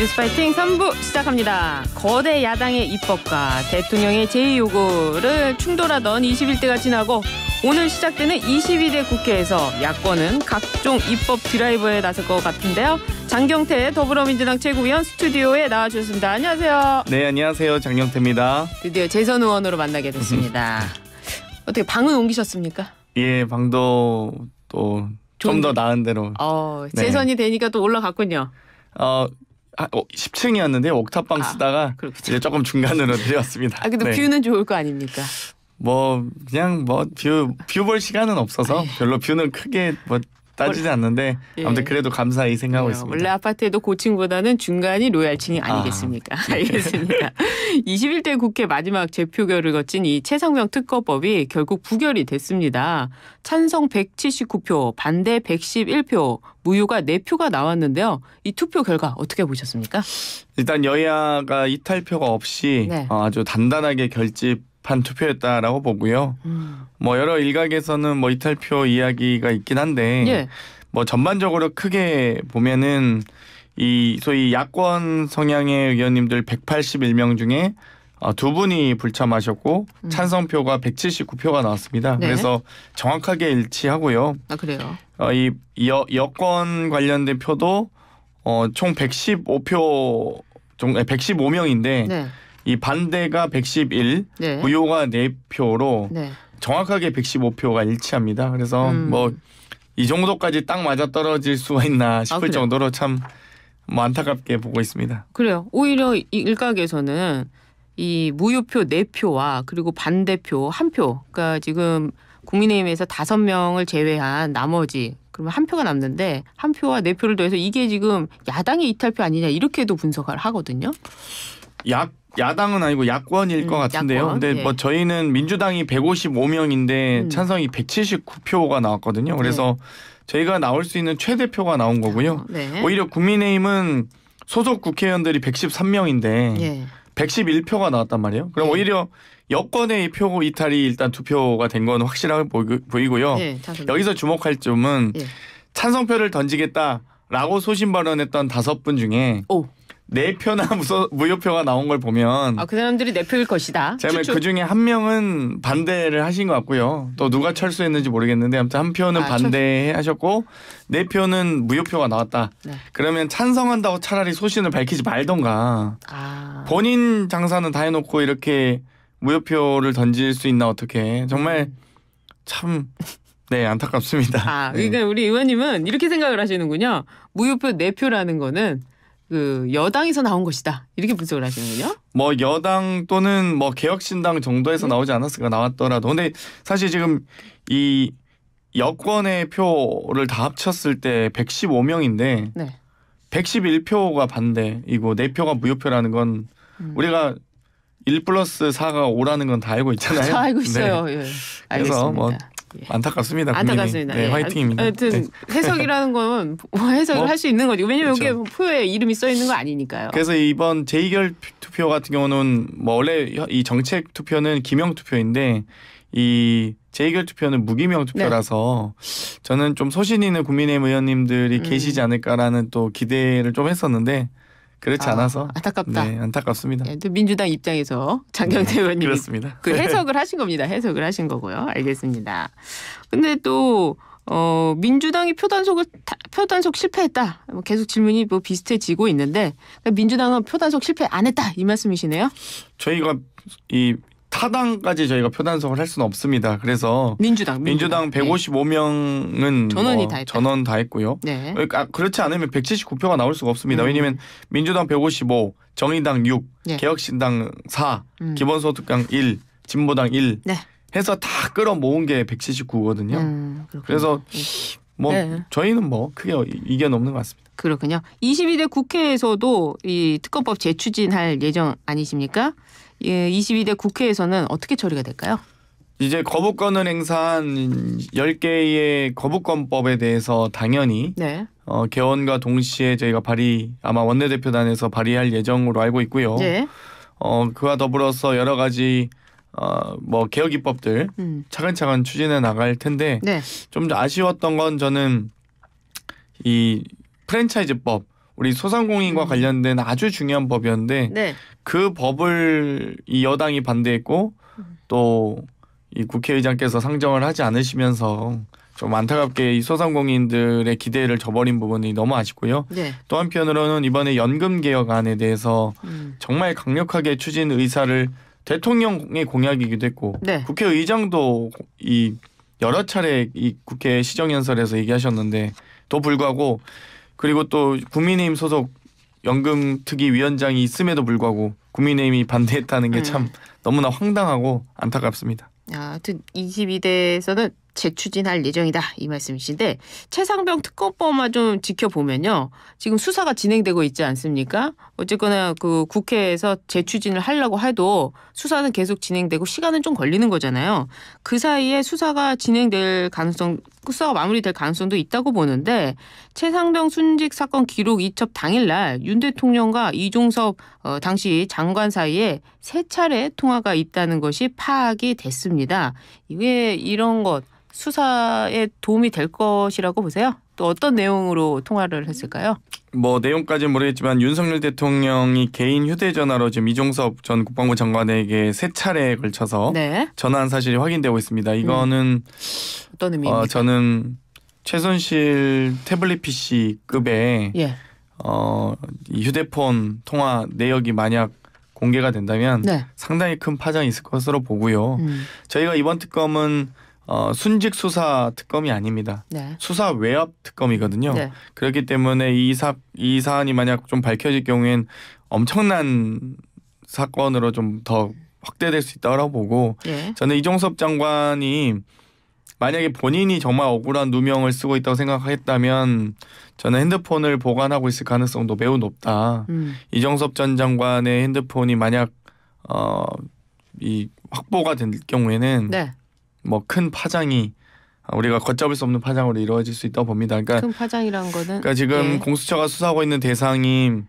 뉴스 파이팅 3부 시작합니다. 거대 야당의 입법과 대통령의 제의요구를 충돌하던 21대가 지나고 오늘 시작되는 22대 국회에서 야권은 각종 입법 드라이브에 나설 것 같은데요. 장경태 더불어민주당 최고위원 스튜디오에 나와주셨습니다. 안녕하세요. 네, 안녕하세요. 장경태입니다. 드디어 재선 의원으로 만나게 됐습니다. 어떻게 방은 옮기셨습니까? 예, 방도 또 좀 더 나은 대로. 어, 재선이 네. 되니까 또 올라갔군요. 어, 아, 어, 10층이었는데 옥탑방 아, 쓰다가 그렇군요. 이제 조금 중간으로 내렸습니다. 아 근데 네. 뷰는 좋을 거 아닙니까? 뭐 그냥 뭐 뷰 뷰 볼 시간은 없어서 네. 별로 뷰는 크게 뭐 따지지 예. 않는데 아무튼 그래도 감사히 생각하고 그 있습니다. 원래 아파트에도 고층보다는 중간이 로얄층이 아, 아니겠습니까? 아, 알겠습니다. 21대 국회 마지막 재표결을 거친 이 최상병 특검법이 결국 부결이 됐습니다. 찬성 179표, 반대 111표, 무효가 4표가 나왔는데요. 이 투표 결과 어떻게 보셨습니까? 일단 여야가 이탈표가 없이 네. 어, 아주 단단하게 결집 반 투표했다라고 보고요. 음. 뭐 여러 일각에서는 뭐 이탈표 이야기가 있긴 한데 예. 뭐 전반적으로 크게 보면은 이 소위 야권 성향의 의원님들 181명 중에 어, 두 분이 불참하셨고 음. 찬성표가 179표가 나왔습니다. 네. 그래서 정확하게 일치하고요. 아 그래요? 어, 이 여, 여권 관련된 표도 어, 총 115표 종 115명인데 네. 이 반대가 111, 네. 부요가 4표로 네. 정확하게 115표가 일치합니다. 그래서 음. 뭐이 정도까지 딱 맞아떨어질 수가 있나 아, 싶을 아, 정도로 참 뭐 안타깝게 보고 있습니다. 그래요. 오히려 일각에서는 이 무효표 4표와 그리고 반대표 1표 그러니까 지금 국민의힘에서 5명을 제외한 나머지 그러면 한 표가 남는데 한 표와 네 표를 더해서 이게 지금 야당의 이탈표 아니냐 이렇게도 분석을 하거든요. 약 야당은 아니고 야권일 음, 것 같은데요. 야권? 근데 예. 뭐 저희는 민주당이 155명인데 음. 찬성이 179표가 나왔거든요. 그래서 네. 저희가 나올 수 있는 최대표가 나온 거고요. 아, 네. 오히려 국민의힘은 소속 국회의원들이 113명인데 예. 111표가 나왔단 말이에요. 그럼 예. 오히려 여권의 표 이탈이 일단 투표가 된 건 확실하게 보이고요. 예, 여기서 주목할 점은 예. 찬성표를 던지겠다라고 소신 발언했던 다섯 분 중에 오. 내 네 표나 무서, 무효표가 나온 걸 보면 아, 그 사람들이 내표일 것이다. 제가 그 중에 한 명은 반대를 하신 것 같고요. 또 누가 네. 철수했는지 모르겠는데 아무튼 한 표는 아, 반대하셨고 내 네 표는 무효표가 나왔다. 네. 그러면 찬성한다고 차라리 소신을 밝히지 말던가. 아. 본인 장사는 다 해놓고 이렇게 무효표를 던질 수 있나 어떻게 정말 음. 참. 네, 안타깝습니다. 아, 그러니까 네. 우리 의원님은 이렇게 생각을 하시는군요. 무효표 내표라는 거는 그 여당에서 나온 것이다 이렇게 분석을 하시는군요. 뭐 여당 또는 뭐 개혁신당 정도에서 네. 나오지 않았을까 나왔더라도 근데 사실 지금 이 여권의 표를 다 합쳤을 때 115명인데 네. 111표가 반대이고 4표가 무효표라는 건 음. 우리가 1 플러스 4가 5라는 건 다 알고 있잖아요. 다 알고 네. 있어요. 네. 예. 알겠습니다. 그래서 뭐 예. 안타깝습니다. 안타깝습니다. 네, 예. 화이팅입니다. 하여튼 네. 해석이라는 건 뭐 해석을 뭐, 할수 있는 거죠. 왜냐면 그렇죠. 여기에 표에 이름이 써 있는 거 아니니까요. 그래서 이번 제2결 투표 같은 경우는 뭐 원래 이 정책 투표는 기명 투표인데 이 제2결 투표는 무기명 네. 투표라서 네. 저는 좀 소신 있는 국민의힘 의원님들이 음. 계시지 않을까라는 또 기대를 좀 했었는데 그렇지 아, 않아서 안타깝다. 네, 안타깝습니다. 네, 민주당 입장에서 장경태 네, 의원님 그렇습니다. 그 해석을 하신 겁니다. 해석을 하신 거고요. 알겠습니다. 근데 또 어, 민주당이 표단속을 표단속 실패했다. 뭐 계속 질문이 뭐 비슷해지고 있는데 그러니까 민주당은 표단속 실패 안 했다 이 말씀이시네요. 저희가 이 타당까지 저희가 표단속을 할 수는 없습니다. 그래서 민주당 민주당, 민주당 155명은 네. 뭐 전원이 뭐다 했다. 전원 다 했고요. 네. 어, 아, 그렇지 않으면 179표가 나올 수가 없습니다. 음. 왜냐하면 민주당 155, 정의당 6, 네. 개혁신당 4, 음. 기본소득당 1, 진보당 1 네. 해서 다 끌어 모은 게 179거든요. 음, 그래서 네. 뭐 네. 저희는 뭐 크게 이견 없는 것 같습니다. 그렇군요. 22대 국회에서도 이 특검법 재추진할 예정 아니십니까? 예, 22대 국회에서는 어떻게 처리가 될까요? 이제 거부권을 행사한 10개의 거부권법에 대해서 당연히 네. 어, 개원과 동시에 저희가 발의 아마 원내대표단에서 발의할 예정으로 알고 있고요. 네. 어, 그와 더불어서 여러 가지 어, 뭐 개혁 입법들 음. 차근차근 추진해 나갈 텐데 네. 좀 아쉬웠던 건 저는 이 프랜차이즈법 우리 소상공인과 음. 관련된 아주 중요한 법이었는데 네. 그 법을 이 여당이 반대했고 음. 또이 국회의장께서 상정을 하지 않으시면서 좀 안타깝게 이 소상공인들의 기대를 저버린 부분이 너무 아쉽고요. 네. 또 한편으로는 이번에 연금 개혁안에 대해서 음. 정말 강력하게 추진 의사를 대통령의 공약이기도 했고 네. 국회의장도 이 여러 차례 이 국회 시정연설에서 얘기하셨는데 또 불구하고 그리고 또 국민의힘 소속 연금특위위원장이 있음에도 불구하고 국민의힘이 반대했다는 게참 음. 너무나 황당하고 안타깝습니다. 아, 아무튼 22대에서는 재추진할 예정이다 이 말씀이신데 최상병 특검법만 좀 지켜보면요 지금 수사가 진행되고 있지 않습니까? 어쨌거나 그 국회에서 재추진을 하려고 해도 수사는 계속 진행되고 시간은 좀 걸리는 거잖아요. 그 사이에 수사가 진행될 가능성 수사가 마무리될 가능성도 있다고 보는데 최상병 순직 사건 기록 이첩 당일날 윤 대통령과 이종섭 어, 당시 장관 사이에 세 차례 통화가 있다는 것이 파악이 됐습니다. 이게 이런 것 수사에 도움이 될 것이라고 보세요? 또 어떤 내용으로 통화를 했을까요? 뭐 내용까지는 모르겠지만 윤석열 대통령이 개인 휴대전화로 지금 이종섭 전 국방부 장관에게 세 차례에 걸쳐서 네. 전화한 사실이 확인되고 있습니다. 이거는 음. 어떤 의미입니까? 어, 저는 최순실 태블릿 PC 급의 예. 어, 휴대폰 통화 내역이 만약 공개가 된다면 네. 상당히 큰 파장이 있을 것으로 보고요. 음. 저희가 이번 특검은 어, 순직 수사 특검이 아닙니다. 네. 수사 외압 특검이거든요. 네. 그렇기 때문에 이, 사, 이 사안이 만약 좀 밝혀질 경우엔 엄청난 사건으로 좀 더 확대될 수 있다고 보고 예. 저는 이종섭 장관이 만약에 본인이 정말 억울한 누명을 쓰고 있다고 생각했다면 저는 핸드폰을 보관하고 있을 가능성도 매우 높다. 음. 이정섭 전 장관의 핸드폰이 만약 어, 이 확보가 될 경우에는 네. 뭐큰 파장이 아, 우리가 걷잡을 수 없는 파장으로 이루어질 수 있다고 봅니다. 그러니까 큰 파장이란 거는 그러니까 지금 예. 공수처가 수사하고 있는 대상이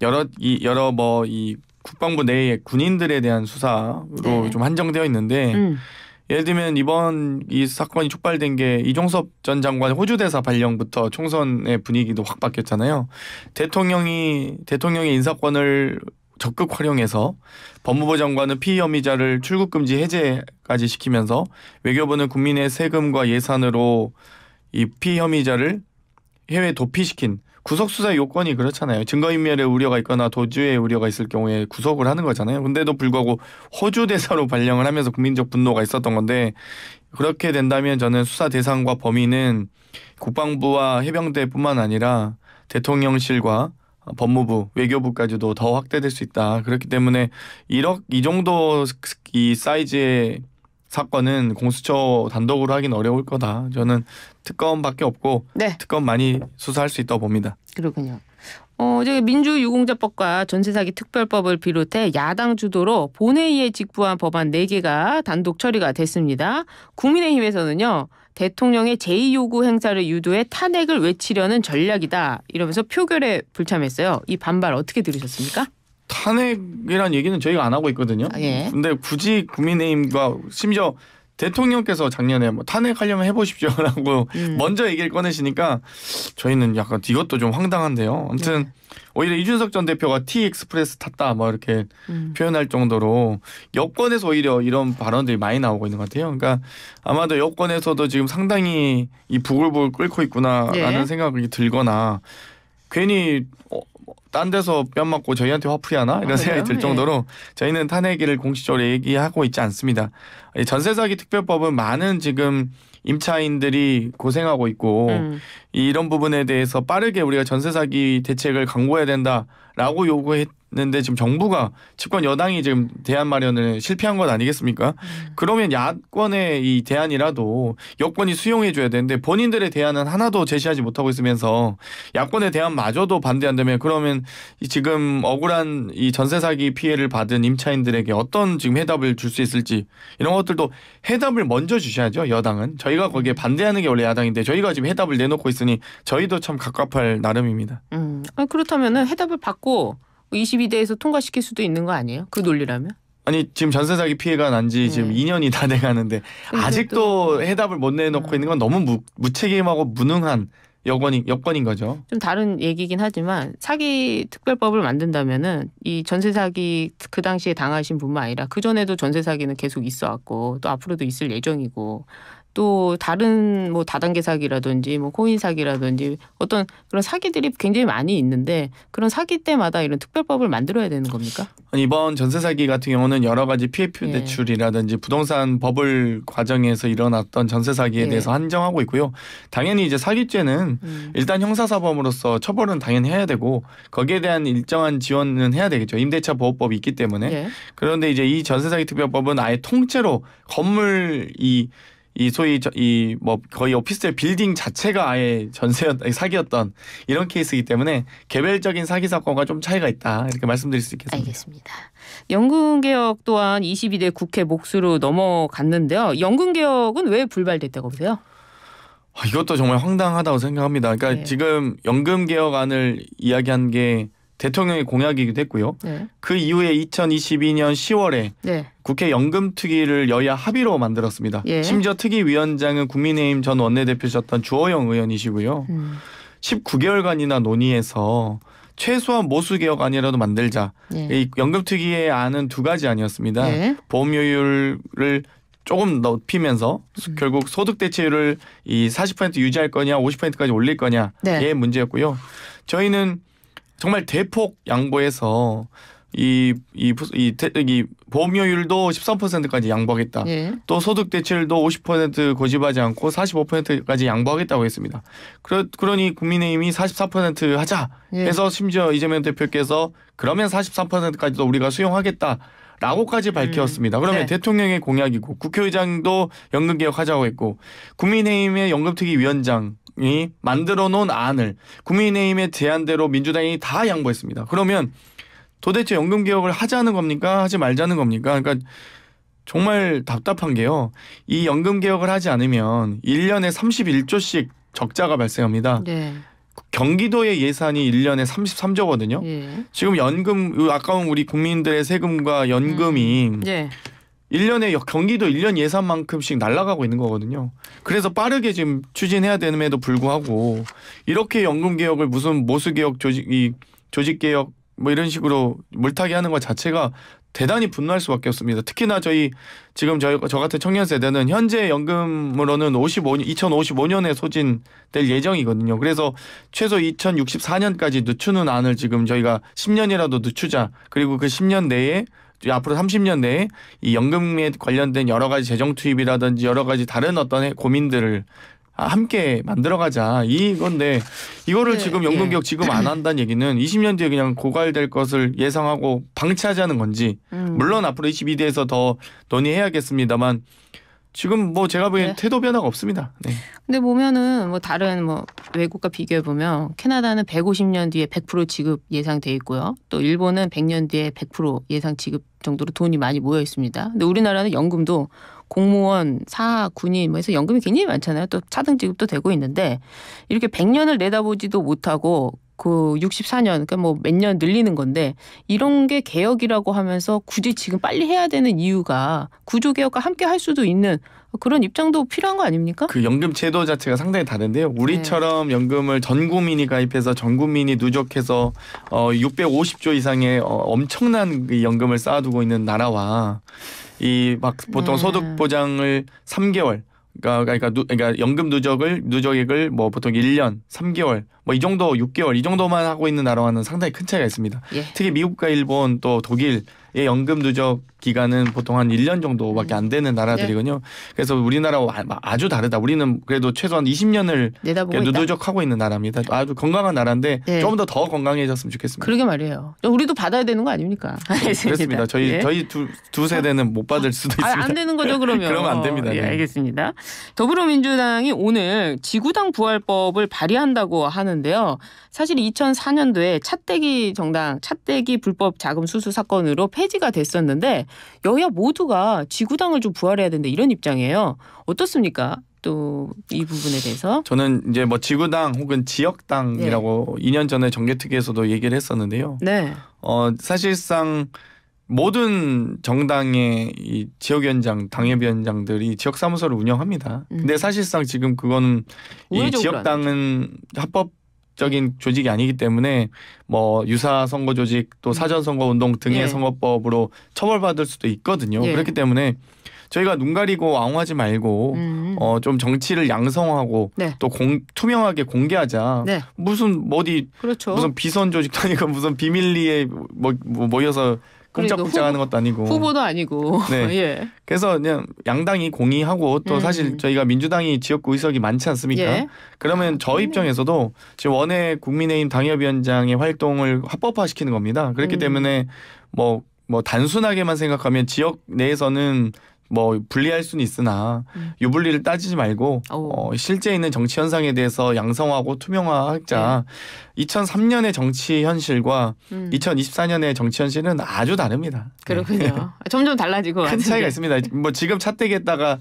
여러 이 여러 뭐 이 국방부 내의 군인들에 대한 수사로 네. 좀 한정되어 있는데 음. 예를 들면 이번 이 사건이 촉발된 게 이종섭 전 장관 호주 대사 발령부터 총선의 분위기도 확 바뀌었잖아요. 대통령이 대통령의 인사권을 적극 활용해서 법무부 장관은 피의 혐의자를 출국 금지 해제까지 시키면서 외교부는 국민의 세금과 예산으로 이 피의 혐의자를 해외 도피시킨 구속수사 요건이 그렇잖아요. 증거인멸의 우려가 있거나 도주의 우려가 있을 경우에 구속을 하는 거잖아요. 근데도 불구하고 호주 대사로 발령을 하면서 국민적 분노가 있었던 건데 그렇게 된다면 저는 수사 대상과 범위는 국방부와 해병대뿐만 아니라 대통령실과 법무부, 외교부까지도 더 확대될 수 있다. 그렇기 때문에 1이 정도 이 사이즈의 사건은 공수처 단독으로 하긴 어려울 거다. 저는 특검밖에 없고 네. 특검 많이 수사할 수 있다고 봅니다. 그렇군요. 어, 제 민주유공자법과 전세사기 특별법을 비롯해 야당 주도로 본회의에 직부한 법안 4개가 단독 처리가 됐습니다. 국민의힘에서는요. 대통령의 제2요구 행사를 유도해 탄핵을 외치려는 전략이다. 이러면서 표결에 불참했어요. 이 반발 어떻게 들으셨습니까? 탄핵이란 얘기는 저희가 안 하고 있거든요. 아, 예. 근데 굳이 국민의힘과 심지어 대통령께서 작년에 뭐 탄핵하려면 해보십시오라고 음. 먼저 얘기를 꺼내시니까 저희는 약간 이것도 좀 황당한데요. 아무튼 네. 오히려 이준석 전 대표가 티 익스프레스 탔다 뭐 이렇게 음. 표현할 정도로 여권에서 오히려 이런 발언들이 많이 나오고 있는 것 같아요. 그러니까 아마도 여권에서도 지금 상당히 이 부글부글 끓고 있구나라는 네. 생각이 들거나 괜히 어, 딴 데서 뺨 맞고 저희한테 화풀이하나 이런 아, 생각이 들 정도로 예. 저희는 탄핵일을 공식적으로 얘기하고 있지 않습니다. 전세 사기 특별법은 많은 지금 임차인들이 고생하고 있고 음. 이런 부분에 대해서 빠르게 우리가 전세 사기 대책을 강구해야 된다라고 요구했 는데 지금 정부가 집권 여당이 지금 대안 마련을 실패한 것 아니겠습니까? 음. 그러면 야권의 이 대안이라도 여권이 수용해 줘야 되는데 본인들의 대안은 하나도 제시하지 못하고 있으면서 야권의 대안마저도 반대한다면 그러면 지금 억울한 이 전세 사기 피해를 받은 임차인들에게 어떤 지금 해답을 줄 수 있을지 이런 것들도 해답을 먼저 주셔야죠 여당은 저희가 거기에 반대하는 게 원래 야당인데 저희가 지금 해답을 내놓고 있으니 저희도 참 갑갑할 나름입니다. 음그렇다면 아, 해답을 받고 22대에서 통과시킬 수도 있는 거 아니에요? 그 논리라면? 아니 지금 전세 사기 피해가 난지 네. 지금 2년이 다 돼가는데 아직도 네. 해답을 못 내놓고 음. 있는 건 너무 무, 무책임하고 무능한 여건이 여건인 거죠. 좀 다른 얘기긴 하지만 사기 특별법을 만든다면은 이 전세 사기 그 당시에 당하신 분만 아니라 그 전에도 전세 사기는 계속 있어왔고 또 앞으로도 있을 예정이고 또 다른 뭐 다단계 사기라든지 뭐 코인 사기라든지 어떤 그런 사기들이 굉장히 많이 있는데 그런 사기 때마다 이런 특별법을 만들어야 되는 겁니까? 이번 전세 사기 같은 경우는 여러 가지 PF 예. 대출이라든지 부동산 버블 과정에서 일어났던 전세 사기에 예. 대해서 한정하고 있고요. 당연히 이제 사기죄는 음. 일단 형사사범으로서 처벌은 당연히 해야 되고 거기에 대한 일정한 지원은 해야 되겠죠. 임대차 보호법이 있기 때문에 예. 그런데 이제 이 전세 사기 특별법은 아예 통째로 건물 이이 소위 이 뭐 거의 오피스텔 빌딩 자체가 아예 전세였 사기였던 이런 케이스이기 때문에 개별적인 사기 사건과 좀 차이가 있다 이렇게 말씀드릴 수 있겠습니다. 알겠습니다. 연금 개혁 또한 22대 국회 목수로 넘어갔는데요. 연금 개혁은 왜 불발됐다고 보세요? 아, 이것도 정말 황당하다고 생각합니다. 그러니까 네. 지금 연금 개혁안을 이야기한 게 대통령의 공약이기도 했고요. 네. 그 이후에 2022년 10월에 네. 국회 연금 특위를 여야 합의로 만들었습니다. 예. 심지어 특위 위원장은 국민의힘 전 원내대표셨던 주호영 의원이시고요. 음. 19개월간이나 논의해서 최소한 모수 개혁아니라도 만들자. 예. 이 연금 특위의 안은 두 가지 아니었습니다. 예. 보험료율을 조금 높이면서 음. 결국 소득 대체율을 이 40% 유지할 거냐 50%까지 올릴 거냐의 네. 문제였고요. 저희는 정말 대폭 양보해서 이, 이, 이, 태, 이 보험료율도 13%까지 양보하겠다. 예. 또 소득 대출도 50% 고집하지 않고 45%까지 양보하겠다고 했습니다. 그러, 그러니 국민의힘이 44% 하자 예. 해서 예. 심지어 이재명 대표께서 그러면 43%까지도 우리가 수용하겠다. 라고까지 밝혔습니다. 음. 그러면 네. 대통령의 공약이고 국회의장도 연금개혁하자고 했고 국민의힘의 연금특위 위원장 이 만들어 놓은 안을 국민의힘의 제안대로 민주당이 다 양보했습니다. 그러면 도대체 연금 개혁을 하자는 겁니까? 하지 말자는 겁니까? 그러니까 정말 답답한 게요. 이 연금 개혁을 하지 않으면 1년에 31조씩 적자가 발생합니다. 네. 경기도의 예산이 1년에 33조거든요. 예. 지금 연금 아까운 우리 국민들의 세금과 연금이 음. 예. 1년에 경기도 1년 예산만큼씩 날라가고 있는 거거든요. 그래서 빠르게 지금 추진해야 되는에도 불구하고 이렇게 연금 개혁을 무슨 모수 개혁 조직 이 조직 개혁 뭐 이런 식으로 물타기 하는 것 자체가 대단히 분노할 수밖에 없습니다. 특히나 저희 지금 저저 같은 청년 세대는 현재 연금으로는 55 2055년에 소진될 예정이거든요. 그래서 최소 2064년까지 늦추는 안을 지금 저희가 10년이라도 늦추자. 그리고 그 10년 내에 앞으로 30년 내에 이 연금에 관련된 여러 가지 재정 투입이라든지 여러 가지 다른 어떤 고민들을 함께 만들어가자 이건데 이거를 네, 지금 연금개혁 예. 지금 안 한다는 얘기는 20년 뒤에 그냥 고갈될 것을 예상하고 방치하자는 건지 음. 물론 앞으로 22대에서 더 논의해야겠습니다만 지금 뭐 제가 보기엔 네. 태도 변화가 없습니다. 네. 근데 보면은 뭐 다른 뭐 외국과 비교해 보면 캐나다는 150년 뒤에 100% 지급 예상돼 있고요. 또 일본은 100년 뒤에 100% 예상 지급 정도로 돈이 많이 모여 있습니다. 근데 우리나라는 연금도 공무원, 사, 군인 뭐 해서 연금이 굉장히 많잖아요. 또 차등 지급도 되고 있는데 이렇게 100년을 내다보지도 못하고 그 64년 그러니까 뭐 몇 년 늘리는 건데 이런 게 개혁이라고 하면서 굳이 지금 빨리 해야 되는 이유가 구조 개혁과 함께 할 수도 있는 그런 입장도 필요한 거 아닙니까? 그 연금 제도 자체가 상당히 다른데요. 우리처럼 네. 연금을 전 국민이 가입해서 전 국민이 누적해서 어 650조 이상의 어 엄청난 그 연금을 쌓아두고 있는 나라와 이 막 보통 네. 소득 보장을 3개월 그러니까, 그러니까, 누, 그러니까 연금 누적을 누적액을 뭐 보통 1년, 3개월, 뭐 이 정도 6개월 이 정도만 하고 있는 나라와는 상당히 큰 차이가 있습니다. 예. 특히 미국과 일본 또 독일 예, 연금 누적 기간은 보통 한 1년 정도밖에 안 되는 나라들이거든요. 네. 그래서 우리나라와 아주 다르다. 우리는 그래도 최소한 20년을 누적하고 있는 나라입니다. 아주 건강한 나라인데 네. 조금 더더 더 건강해졌으면 좋겠습니다. 그러게 말이에요. 우리도 받아야 되는 거 아닙니까? 그렇습니다. 저희 네. 저희 두, 두 세대는 못 받을 수도 아, 있습니다. 아, 안 되는 거죠 그러면? 그러면 안 됩니다. 예, 네. 예, 알겠습니다. 더불어민주당이 오늘 지구당 부활법을 발의한다고 하는데요. 사실 2004년도에 차떼기 정당 차떼기 불법 자금 수수 사건으로 폐 폐지가 됐었는데 여야 모두가 지구당을 좀 부활해야 된다 이런 입장이에요. 어떻습니까? 또 이 부분에 대해서 저는 이제 뭐 지구당 혹은 지역당이라고 네. 2년 전에 정개특위에서도 얘기를 했었는데요. 네. 어 사실상 모든 정당의 이 지역위원장, 당협위원장들이 지역사무소를 운영합니다. 근데 음. 사실상 지금 그건이 지역당은 합법 적인 조직이 아니기 때문에 뭐 유사 선거 조직 또 음. 사전 선거 운동 등의 예. 선거법으로 처벌받을 수도 있거든요. 예. 그렇기 때문에 저희가 눈 가리고 왕호하지 말고 음. 어, 좀 정치를 양성하고 네. 또 공, 투명하게 공개하자. 네. 무슨 어디 그렇죠. 무슨 비선 조직도 아니고 무슨 비밀리에 뭐, 뭐 모여서 공작국장하는 그러니까 것도 아니고 후보도 아니고 네. 예. 그래서 그냥 양당이 공의하고 또 음. 사실 저희가 민주당이 지역구 의석이 많지 않습니까? 예. 그러면 아, 저 입장에서도 지금 원외 국민의힘 당협위원장의 활동을 합법화시키는 겁니다. 그렇기 음. 때문에 뭐뭐 뭐 단순하게만 생각하면 지역 내에서는 뭐 분리할 수는 있으나 음. 유불리를 따지지 말고 어, 실제 있는 정치 현상에 대해서 양성하고 투명화하자. 네. 2003년의 정치 현실과 음. 2024년의 정치 현실은 아주 다릅니다. 그렇군요. 네. 점점 달라지고 큰 차이가 있습니다. 뭐 지금 차기했다가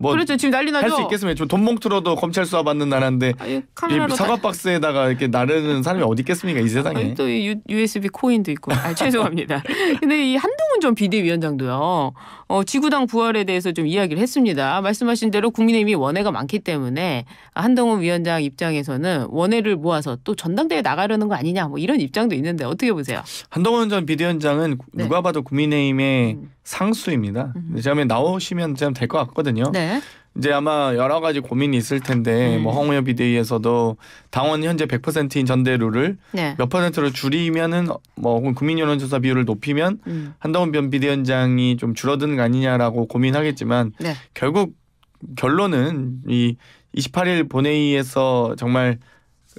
뭐 그렇죠. 지금 난리 나죠. 할 수 있겠으면 좀돈 봉투로도 검찰 수사 받는 나라인데 아니, 예, 사과 다... 박스에다가 이렇게 나르는 사람이 어디 있겠습니까 이 아, 세상에. 아니, 또 USB 코인도 있고. 아, 죄송합니다. 근데 이 한동훈 전 비대위원장도요. 어, 지구당 부활에 대해서 좀 이야기를 했습니다. 말씀하신 대로 국민의힘이 원해가 많기 때문에 한동훈 위원장 입장에서는 원해를 모아서 또 전당대회 나가려는 거 아니냐 뭐 이런 입장도 있는데 어떻게 보세요? 한동훈 전 비대위원장은 네. 누가 봐도 국민의힘의 음. 상수입니다. 음. 다음에 나오시면 좀 될 것 같거든요. 네. 이제 아마 여러 가지 고민이 있을 텐데 음. 네. 뭐홍우협 비대위에서도 당원 현재 100%인 전대료를 네. 몇 퍼센트로 줄이면은 뭐 국민여론조사 비율을 높이면 음. 한동훈 변 비대위원장이 좀줄어든는거 아니냐라고 고민하겠지만 네. 결국 결론은 이 28일 본회의에서 정말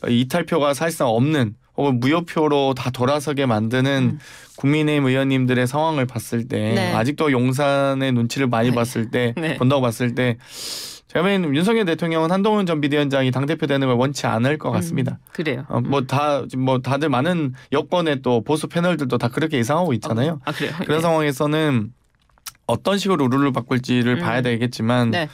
이탈표가 사실상 없는 혹 어, 무효표로 다 돌아서게 만드는 음. 국민의힘 의원님들의 상황을 봤을 때 네. 아직도 용산의 눈치를 많이 네. 봤을 때 네. 본다고 봤을 때 제가 보기에 윤석열 대통령은 한동훈 전 비대위원장이 당대표 되는 걸 원치 않을 것 음, 같습니다. 음, 그래요. 어, 뭐다뭐 뭐 다들 많은 여권의 또 보수 패널들도 다 그렇게 예상하고 있잖아요. 어, 아, 그래요. 그런 네. 상황에서는 어떤 식으로 룰을 바꿀지를 음. 봐야 되겠지만 네.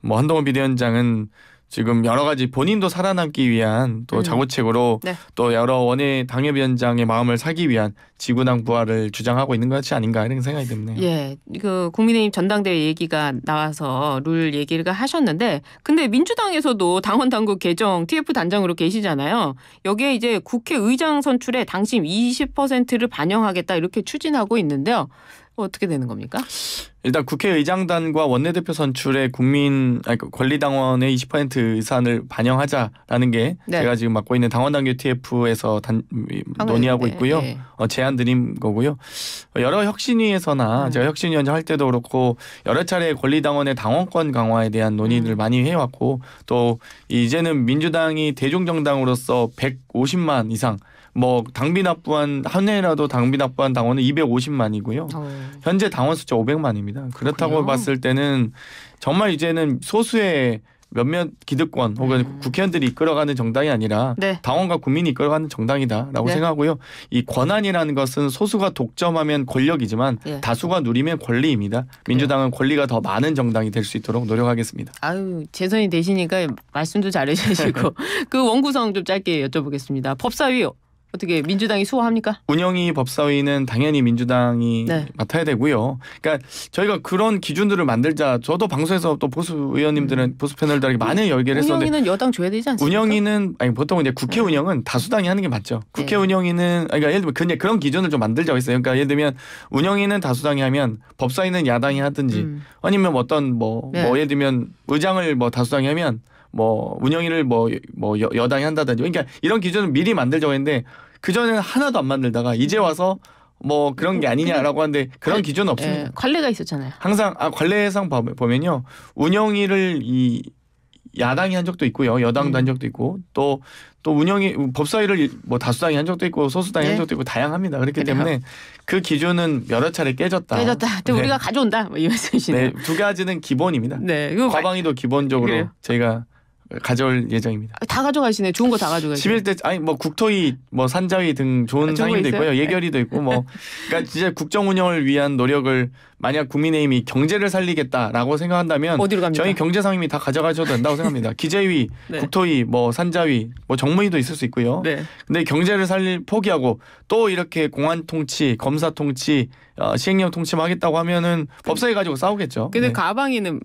뭐 한동훈 비대위원장은 지금 여러 가지 본인도 살아남기 위한 또 음. 자구책으로 네. 또 여러 원외 당협위원장의 마음을 사기 위한 지구당 부활을 주장하고 있는 것이 아닌가 이런 생각이 듭니다 예, 그 국민의힘 전당대회 얘기가 나와서 룰 얘기를 하셨는데, 근데 민주당에서도 당원 당국 개정 TF 단장으로 계시잖아요. 여기에 이제 국회의장 선출에 당심 20%를 반영하겠다 이렇게 추진하고 있는데요. 어떻게 되는 겁니까? 일단 국회의장단과 원내대표 선출에 국민 아니, 그 권리당원의 20% 의산을 반영하자라는 게 네. 제가 지금 맡고 있는 당원당규 TF에서 단, 논의하고 네. 있고요. 네. 어, 제안 드린 거고요. 여러 혁신위에서나 음. 제가 혁신위원장 할 때도 그렇고 여러 차례 권리당원의 당원권 강화에 대한 논의를 음. 많이 해왔고 또 이제는 민주당이 대중정당으로서 150만 이상 뭐 당비 납부한 한 해라도 당비 납부한 당원은 250만이고요. 오. 어. 현재 당원 숫자 500만입니다. 그렇다고 그래요? 봤을 때는 정말 이제는 소수의 몇몇 기득권 혹은 음. 국회의원들이 이끌어가는 정당이 아니라 네. 당원과 국민이 이끌어가는 정당이다라고 네. 생각하고요. 이 권한이라는 것은 소수가 독점하면 권력이지만 예. 다수가 누리면 권리입니다. 그래요. 민주당은 권리가 더 많은 정당이 될 수 있도록 노력하겠습니다. 아유 재선이 되시니까 말씀도 잘해주시고 그 원구성 좀 짧게 여쭤보겠습니다. 법사위 어떻게 민주당이 수호합니까? 운영위 법사위는 당연히 민주당이 네. 맡아야 되고요. 그러니까 저희가 그런 기준들을 만들자. 저도 방송에서 또 보수 의원님들은 음. 보수 패널들에게 많은 열기를 했었는데 운영위는 여당 줘야 되지 않습니까? 운영위는 아니 보통 이제 국회 네. 운영은 다수당이 하는 게 맞죠. 국회 네. 운영위는 그러니까 예를 들면 그냥 그런 기준을 좀 만들자고 했어요. 그러니까 예를 들면 운영위는 다수당이 하면 법사위는 야당이 하든지 음. 아니면 어떤 뭐뭐 뭐 네. 뭐 예를 들면 의장을 뭐 다수당이 하면 뭐 운영위를 뭐, 뭐 여, 여당이 한다든지 뭐, 그러니까 이런 기준은 미리 만들자고 했는데 그전에는 하나도 안 만들다가 이제 와서 뭐 그런 게 아니냐라고 하는데 그런 그 기준은 없습니다. 예, 관례가 있었잖아요. 항상 아 관례상 보면요 운영위를 이 야당이 한 적도 있고요 여당도 음. 한 적도 있고 또 또 운영이 법사위를 뭐 다수당이 한 적도 있고 소수당이 네. 한 적도 있고 다양합니다. 그렇기 그래요. 때문에 그 기준은 여러 차례 깨졌다. 깨졌다. 또 네. 우리가 가져온다. 뭐이 말씀이시네요. 네, 두 가지는 기본입니다. 네, 과방위도 기본적으로 그래요? 저희가 가져올 예정입니다. 다 가져가시네. 좋은 거 다 가져가시네. 11대 아니 뭐 국토위 뭐 산자위 등 좋은 아, 상임도 있고요 예결위도 있고 뭐 네. 그러니까 진짜 국정 운영을 위한 노력을 만약 국민의힘이 경제를 살리겠다라고 생각한다면 어디로 갑니까? 저희 경제 상임이 다 가져가셔도 된다고 생각합니다. 기재위, 네. 국토위, 뭐 산자위, 뭐 정무위도 있을 수 있고요. 네. 근데 경제를 살릴 포기하고 또 이렇게 공안 통치, 검사 통치, 어, 시행령 통치만 하겠다고 하면은 법사위 가지고 싸우겠죠. 근데 네. 가방이는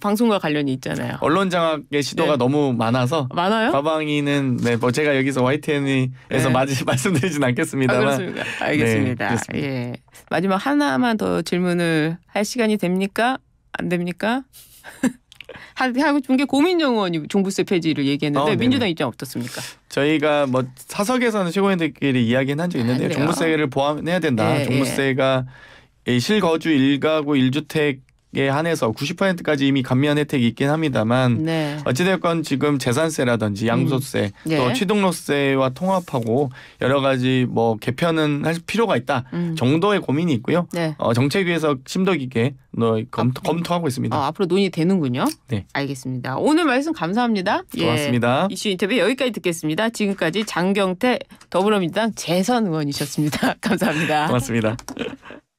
방송과 관련이 있잖아요. 언론 장악의 시도가 너무 많아서 많아요? 가방위는 네, 뭐 제가 여기서 YTN에서 네. 마 말씀드리진 않겠습니다만. 아, 네, 알겠습니다. 네, 예. 마지막 하나만 더 질문을 할 시간이 됩니까? 안 됩니까? 하고 싶은 게 고민정원이 종부세 폐지를 얘기했는데 어, 민주당 입장 어떻습니까? 저희가 뭐 사석에서는 최고위원들끼리 이야기는 한 적이 있는데 아, 종부세를 포함해야 된다. 예, 예. 종부세가 예. 실거주 1가구1주택 에 한해서 90%까지 이미 감면 혜택이 있긴 합니다만 네. 어찌되었건 지금 재산세라든지 양도세 음. 네. 또 취득세와 통합하고 여러 가지 뭐 개편은 할 필요가 있다 음. 정도의 고민이 있고요. 네. 어, 정책위에서 심도 깊게 검토, 검토하고 있습니다. 아, 앞으로 논의되는군요. 네. 알겠습니다. 오늘 말씀 감사합니다. 예. 고맙습니다. 예. 이슈 인터뷰 여기까지 듣겠습니다. 지금까지 장경태 더불어민주당 재선 의원이셨습니다. 감사합니다. 고맙습니다.